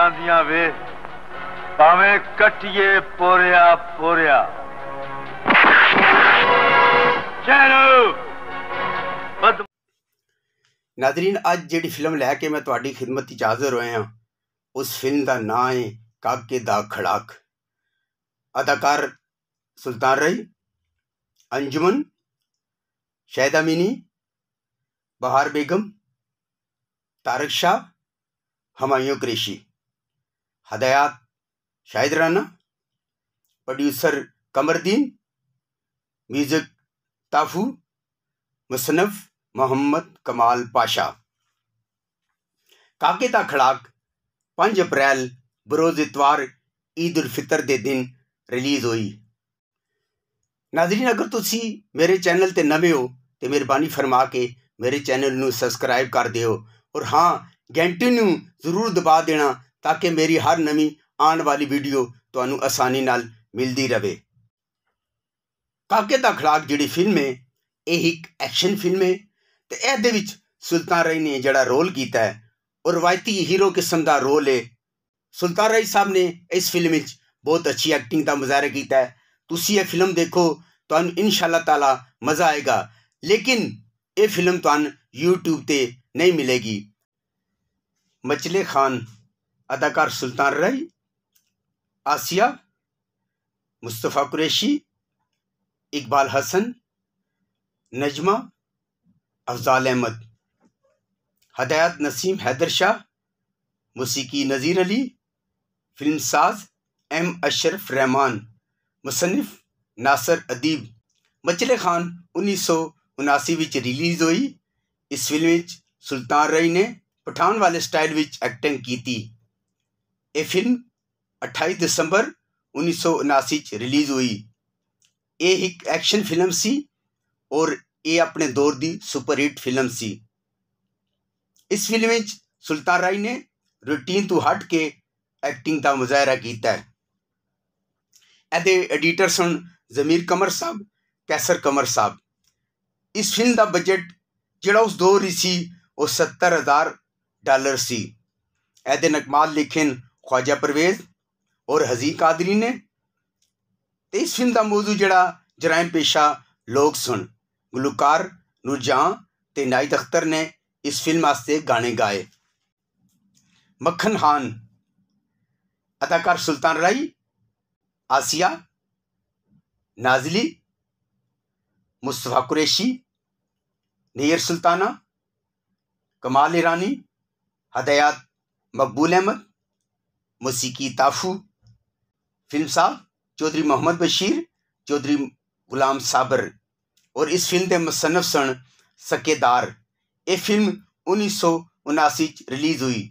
चांदियां वे भावे कटिए पोरिया पोरिया नादरीन अज जी फिल्म लैके मैं थोड़ी खिदमत हाजिर हो उस फिल्म का ना है काके दा खड़ाक अदाकार सुल्तान रही अंजुमन शायदा मिनी बहार बेगम तारक शाह हमायों कृषि हदायत शाहिद राना प्रोड्यूसर कमरदीन म्यूज़िक ताफू मुसनफ़ मोहम्मद कमाल पाशा ਕਾਕੇ ਦਾ ਖੜਾਕ 5 ਅਪ੍ਰੈਲ ਬਰੋਜ਼ ਇਤਵਾਰ ਈਦ ਉਲ ਫਿਤਰ ਦੇ ਦਿਨ ਰਿਲੀਜ਼ ਹੋਈ ਨਾਜ਼ਰੀਨ ਅਗਰ ਤੁਸੀਂ ਮੇਰੇ ਚੈਨਲ ਤੇ ਨਵੇਂ ਹੋ ਤੇ ਮਿਹਰਬਾਨੀ ਫਰਮਾ ਕੇ ਮੇਰੇ ਚੈਨਲ ਨੂੰ ਸਬਸਕ੍ਰਾਈਬ ਕਰ ਦਿਓ ਔਰ ਹਾਂ ਘੰਟੀ ਨੂੰ ਜ਼ਰੂਰ ਦਬਾ ਦੇਣਾ ਤਾਂ ਕਿ ਮੇਰੀ ਹਰ ਨਵੀਂ ਆਉਣ ਵਾਲੀ ਵੀਡੀਓ ਤੁਹਾਨੂੰ ਆਸਾਨੀ ਨਾਲ ਮਿਲਦੀ ਰਹੇ ਕਾਕੇ ਦਾ ਖੜਾਕ ਜਿਹੜੀ ਫਿਲਮ ਹੈ ਇਹ ਇੱਕ ਐਕਸ਼ਨ ਫਿਲਮ ਹੈ ਤੇ ਇਹਦੇ ਵਿੱਚ ਸੁਲਤਾਨ ਰਾਈ ਨੇ ਜਿਹੜਾ ਰੋਲ ਕੀਤਾ ਹੈ ਉਹ ਰਵਾਇਤੀ ਹੀਰੋ ਕਿਸਮ ਦਾ ਰੋਲ ਹੈ ਸੁਲਤਾਨ ਰਾਈ ਸਾਹਿਬ ਨੇ ਇਸ ਫਿਲਮ ਵਿੱਚ ਬਹੁਤ ਅੱਛੀ ਐਕਟਿੰਗ ਦਾ ਮਜ਼ਾਰਾ ਕੀਤਾ ਹੈ ਤੁਸੀਂ ਇਹ ਫਿਲਮ ਦੇਖੋ ਤੁਹਾਨੂੰ ਇਨਸ਼ਾਅੱਲਾ ਤਾਲਾ ਮਜ਼ਾ ਆਏਗਾ ਲੇਕਿਨ ਇਹ ਫਿਲਮ ਤੁਹਾਨੂੰ YouTube ਤੇ ਨਹੀਂ ਮਿਲੇਗੀ ਮਚਲੇ ਖਾਨ अदाकार सुल्तान रई आसिया मुस्तफ़ा कुरैशी इकबाल हसन नजमा अफजाल अहमद हदायत नसीम हैदर शाह मौसीकी नज़ीर अली फिल्म साज एम अशरफ रहमान मुसनफ़ नासर अदीब मचले खान उन्नीस सौ उनासी रिलीज़ हुई इस फिल्म सुल्तान रई ने पठान वाले स्टाइल ਵਾਲੇ एक्टिंग की ਐਕਟਿੰਗ ਇਹ ਫਿਲਮ 28 ਦਸੰਬਰ 1979 ਚ ਰਿਲੀਜ਼ ਹੋਈ ਇਹ ਇੱਕ ਐਕਸ਼ਨ ਫਿਲਮ ਸੀ ਔਰ ਇਹ ਆਪਣੇ ਦੌਰ ਦੀ ਸੁਪਰ ਹਿੱਟ ਫਿਲਮ ਸੀ ਇਸ ਫਿਲਮ ਵਿੱਚ ਸੁਲਤਾਨ ਰਾਈ ਨੇ ਰੂਟੀਨ ਤੋਂ ਹਟ ਕੇ ਐਕਟਿੰਗ ਦਾ ਮੁਜ਼ਾਹਰਾ ਕੀਤਾ ਹੈ ਇਹਦੇ ਐਡੀਟਰ ਸਨ ਜ਼ਮੀਰ ਕਮਰ ਸਾਹਿਬ ਕੈਸਰ ਕਮਰ ਸਾਹਿਬ ਇਸ ਫਿਲਮ ਦਾ ਬਜਟ ਜਿਹੜਾ ਉਸ ਦੌਰ ਹੀ ਸੀ ਉਹ 70000 ਡਾਲਰ ਸੀ ਇਹਦੇ ਨਕਮਾਲ ਲਿਖਣ ख्वाजा परवेज़ और हजी कादरी ने तो इस फिल्म का मौजू जरा जराइम पेशा लोग सुन गुलूकार नूरजहाँ तो नाइद अख्तर ने इस फिल्म वास्ते गाने गाए मक्खन खान अदाकार सुल्तान राई आसिया नाजली मुस्तफ़ा कुरैशी नैर सुल्ताना कमाल ईरानी हदयात मकबूल अहमद मसीकी ताफू फिल्म साहब चौधरी मोहम्मद बशीर चौधरी गुलाम साबर और इस फिल्म के मुसनफ सन सकेदार ये फिल्म उन्नीस सौ उनासी रिलीज़ हुई